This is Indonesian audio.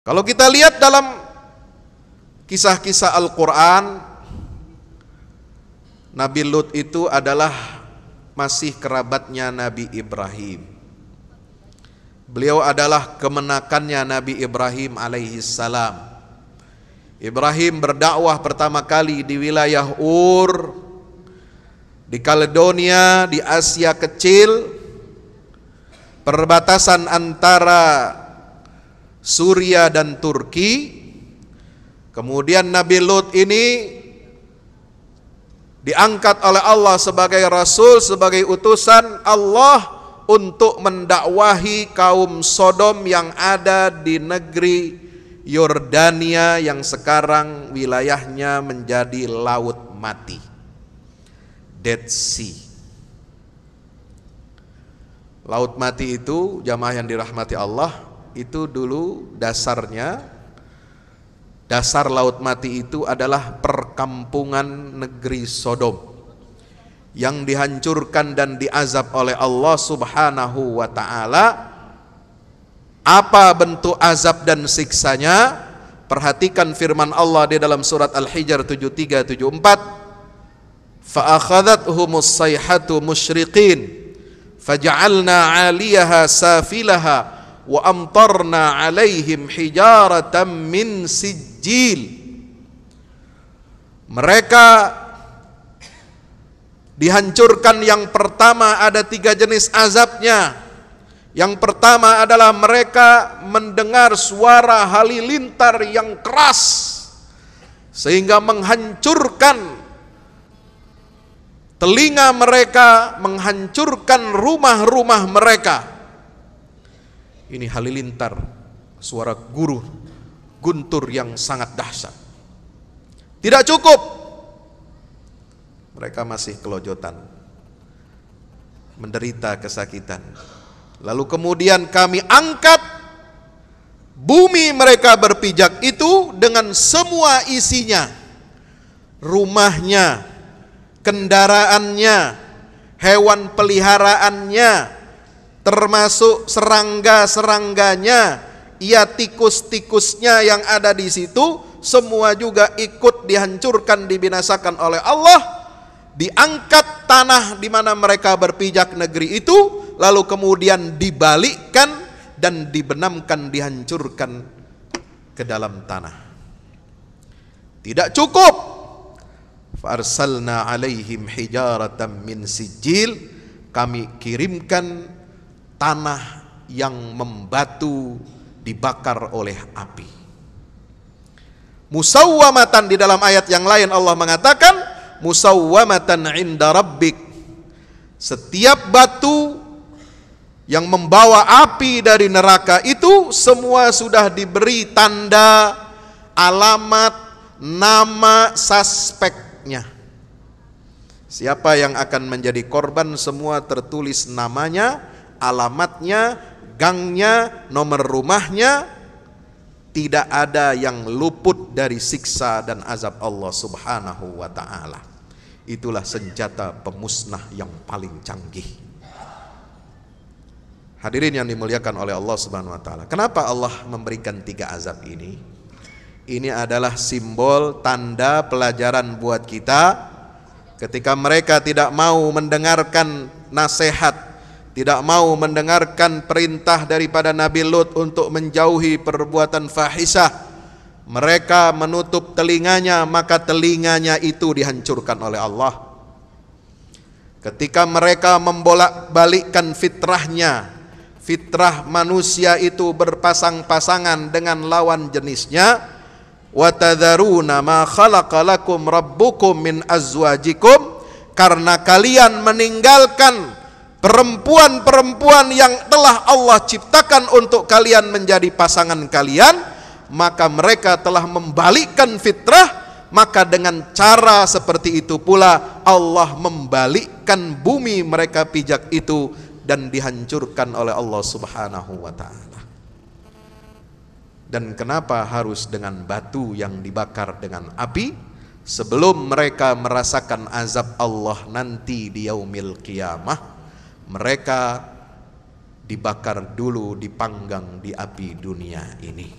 Kalau kita lihat dalam kisah-kisah Al-Quran, Nabi Lut itu adalah masih kerabatnya Nabi Ibrahim. Beliau adalah kemenakannya Nabi Ibrahim alaihi salam. Ibrahim berdakwah pertama kali di wilayah Ur, di Kaledonia, di Asia Kecil, perbatasan antara Suria dan Turki. Kemudian Nabi Lut ini diangkat oleh Allah sebagai rasul, sebagai utusan Allah untuk mendakwahi kaum Sodom yang ada di negeri Yordania yang sekarang wilayahnya menjadi laut mati. Dead Sea. Laut mati itu jamaah yang dirahmati Allah itu dulu dasarnya dasar laut mati itu adalah perkampungan negeri Sodom yang dihancurkan dan diazab oleh Allah Subhanahu wa taala. Apa bentuk azab dan siksanya? Perhatikan firman Allah di dalam surat Al-Hijr 73 74. Fa akhadhathumus sayhatu musyriqin faj'alna 'aliyaha safilaha wa amtarna alaihim hijaratan min sijil mereka dihancurkan yang pertama ada tiga jenis azabnya yang pertama adalah mereka mendengar suara halilintar yang keras sehingga menghancurkan telinga mereka, menghancurkan rumah-rumah mereka. Ini halilintar, suara guru guntur yang sangat dahsyat. Tidak cukup. Mereka masih kelojotan. Menderita kesakitan. Lalu kemudian kami angkat bumi mereka berpijak itu dengan semua isinya. Rumahnya, kendaraannya, hewan peliharaannya, termasuk serangga-serangganya, ia tikus-tikusnya yang ada di situ semua juga ikut dihancurkan, dibinasakan oleh Allah. Diangkat tanah di mana mereka berpijak negeri itu, lalu kemudian dibalikkan dan dibenamkan, dihancurkan ke dalam tanah. Tidak cukup. Farsalna alaihim hijaratan min sijil. Kami kirimkan tanah yang membatu dibakar oleh api. Musawwamatan di dalam ayat yang lain Allah mengatakan musawwamatan inda rabbik. Setiap batu yang membawa api dari neraka itu semua sudah diberi tanda alamat nama suspeknya. Siapa yang akan menjadi korban semua tertulis namanya alamatnya, gangnya, nomor rumahnya, tidak ada yang luput dari siksa dan azab Allah Subhanahu wa taala. Itulah senjata pemusnah yang paling canggih. Hadirin yang dimuliakan oleh Allah Subhanahu wa taala. Kenapa Allah memberikan tiga azab ini? Ini adalah simbol tanda pelajaran buat kita ketika mereka tidak mau mendengarkan nasihat tidak mau mendengarkan perintah daripada Nabi Lut untuk menjauhi perbuatan fahisah mereka menutup telinganya maka telinganya itu dihancurkan oleh Allah ketika mereka membolak-balikkan fitrahnya fitrah manusia itu berpasang-pasangan dengan lawan jenisnya wa tadharuna ma khalaqalakum rabbukum min azwajikum karena kalian meninggalkan perempuan-perempuan yang telah Allah ciptakan untuk kalian menjadi pasangan kalian, maka mereka telah membalikkan fitrah, maka dengan cara seperti itu pula Allah membalikkan bumi mereka pijak itu dan dihancurkan oleh Allah Subhanahu wa taala. Dan kenapa harus dengan batu yang dibakar dengan api? sebelum mereka merasakan azab Allah nanti di yaumil qiyamah mereka dibakar dulu, dipanggang di api dunia ini.